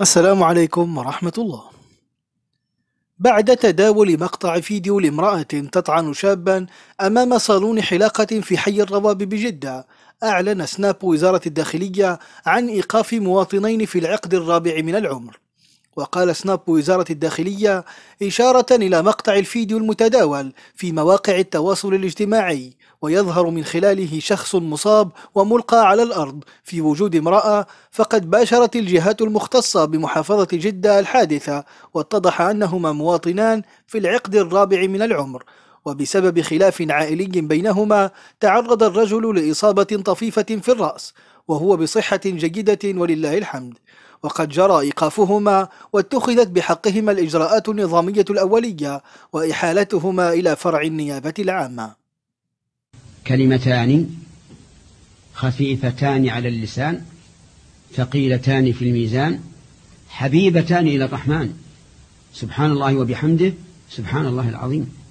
السلام عليكم ورحمة الله بعد تداول مقطع فيديو لامرأة تطعن شابا أمام صالون حلاقة في حي الروابي بجدة أعلن سناب وزارة الداخلية عن إيقاف مواطنين في العقد الرابع من العمر وقال سناب وزارة الداخلية إشارة إلى مقطع الفيديو المتداول في مواقع التواصل الاجتماعي ويظهر من خلاله شخص مصاب وملقى على الأرض في وجود امرأة فقد باشرت الجهات المختصة بمحافظة جدة الحادثة واتضح أنهما مواطنان في العقد الرابع من العمر وبسبب خلاف عائلي بينهما تعرض الرجل لإصابة طفيفة في الرأس وهو بصحة جيدة ولله الحمد وقد جرى إيقافهما واتخذت بحقهما الإجراءات النظامية الأولية وإحالتهما إلى فرع النيابة العامة كلمتان خفيفتان على اللسان ثقيلتان في الميزان حبيبتان إلى الرحمن سبحان الله وبحمده سبحان الله العظيم